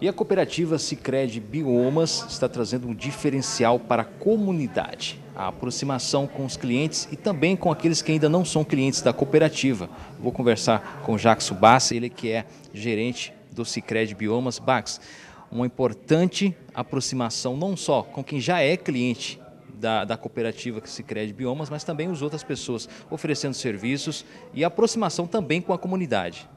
E a cooperativa Sicredi Biomas está trazendo um diferencial para a comunidade. A aproximação com os clientes e também com aqueles que ainda não são clientes da cooperativa. Vou conversar com o Jacques Subassa, ele que é gerente do Sicredi Biomas. Bax, uma importante aproximação não só com quem já é cliente da, da cooperativa que biomas, mas também as outras pessoas oferecendo serviços e aproximação também com a comunidade.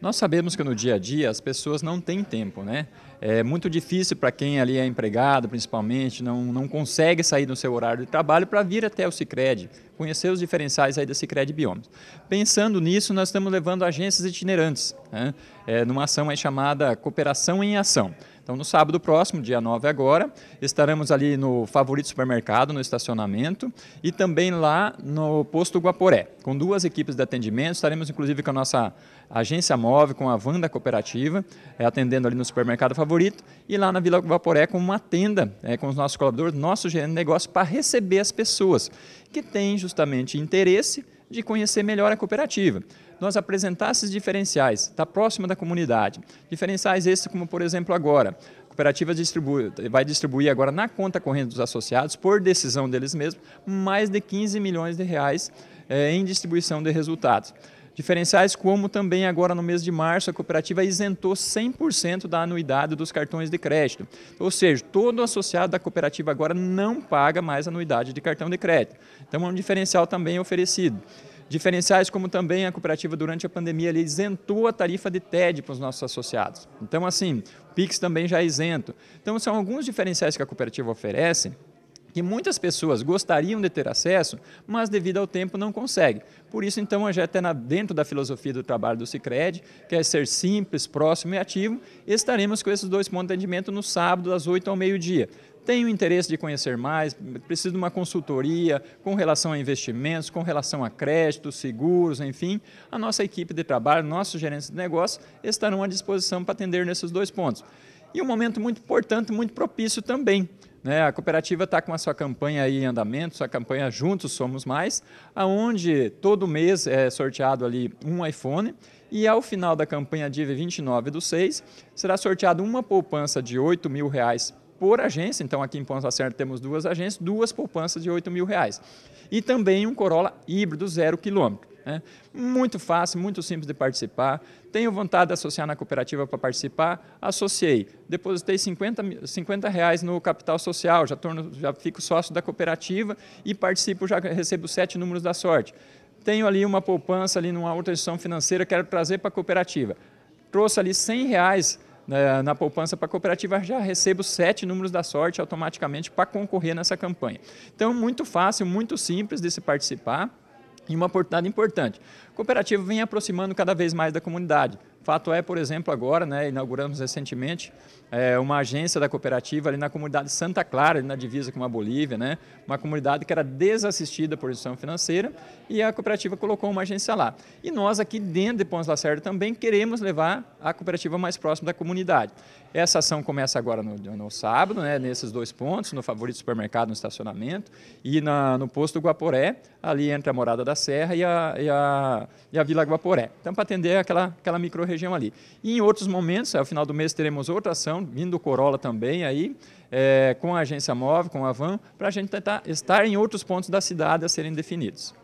Nós sabemos que no dia a dia as pessoas não têm tempo, né? É muito difícil para quem ali é empregado, principalmente, não, não consegue sair do seu horário de trabalho para vir até o Cicred, conhecer os diferenciais aí da Cicred Biomas. Pensando nisso, nós estamos levando agências itinerantes, né? é, numa ação aí chamada Cooperação em Ação. Então, no sábado próximo, dia 9 agora, estaremos ali no Favorito Supermercado, no estacionamento, e também lá no posto Guaporé, com duas equipes de atendimento. Estaremos, inclusive, com a nossa agência móvel, com a Vanda Cooperativa, é, atendendo ali no supermercado Favorito favorito, e lá na Vila Vaporé com uma tenda é, com os nossos colaboradores, nosso gerente de negócio, para receber as pessoas que têm justamente interesse de conhecer melhor a cooperativa. Nós apresentar esses diferenciais, estar tá próximo da comunidade. Diferenciais esses como, por exemplo, agora. A cooperativa distribui, vai distribuir agora na conta corrente dos associados, por decisão deles mesmos, mais de 15 milhões de reais é, em distribuição de resultados. Diferenciais como também agora no mês de março a cooperativa isentou 100% da anuidade dos cartões de crédito. Ou seja, todo associado da cooperativa agora não paga mais anuidade de cartão de crédito. Então é um diferencial também oferecido diferenciais, como também a cooperativa durante a pandemia ali, isentou a tarifa de TED para os nossos associados. Então, assim, o PIX também já é isento. Então, são alguns diferenciais que a cooperativa oferece que muitas pessoas gostariam de ter acesso, mas devido ao tempo não conseguem. Por isso, então, já até dentro da filosofia do trabalho do Cicred, que é ser simples, próximo e ativo, estaremos com esses dois pontos de atendimento no sábado, das 8 ao meio-dia tenho interesse de conhecer mais, preciso de uma consultoria com relação a investimentos, com relação a créditos, seguros, enfim, a nossa equipe de trabalho, nossos gerentes de negócio estarão à disposição para atender nesses dois pontos. E um momento muito importante, muito propício também. Né? A cooperativa está com a sua campanha aí em andamento, sua campanha Juntos Somos Mais, aonde todo mês é sorteado ali um iPhone e ao final da campanha dia 29 do 6, será sorteado uma poupança de 8 mil reais por agência, então aqui em Ponta Acerta temos duas agências, duas poupanças de 8 mil reais. E também um Corolla híbrido zero quilômetro. Né? Muito fácil, muito simples de participar. Tenho vontade de associar na cooperativa para participar, associei. Depositei 50, 50 reais no capital social, já, torno, já fico sócio da cooperativa e participo, já recebo sete números da sorte. Tenho ali uma poupança, ali numa outra instituição financeira, quero trazer para a cooperativa. Trouxe ali 100 reais na, né, na poupança para a cooperativa, já recebo sete números da sorte automaticamente para concorrer nessa campanha. Então, muito fácil, muito simples de se participar e uma oportunidade importante. A cooperativa vem aproximando cada vez mais da comunidade. Fato é, por exemplo, agora, né, inauguramos recentemente é, uma agência da cooperativa ali na comunidade Santa Clara, na divisa com a Bolívia, né, uma comunidade que era desassistida por instituição financeira e a cooperativa colocou uma agência lá. E nós aqui dentro de Pons Lacerda também queremos levar a cooperativa mais próxima da comunidade. Essa ação começa agora no, no sábado, né, nesses dois pontos, no favorito supermercado, no estacionamento, e na, no posto Guaporé, ali entre a Morada da Serra e a, e a, e a Vila Guaporé. Então, para atender aquela, aquela micro-região ali. E em outros momentos, ao final do mês, teremos outra ação, vindo do Corolla também, aí, é, com a agência móvel, com a van, para a gente tentar estar em outros pontos da cidade a serem definidos.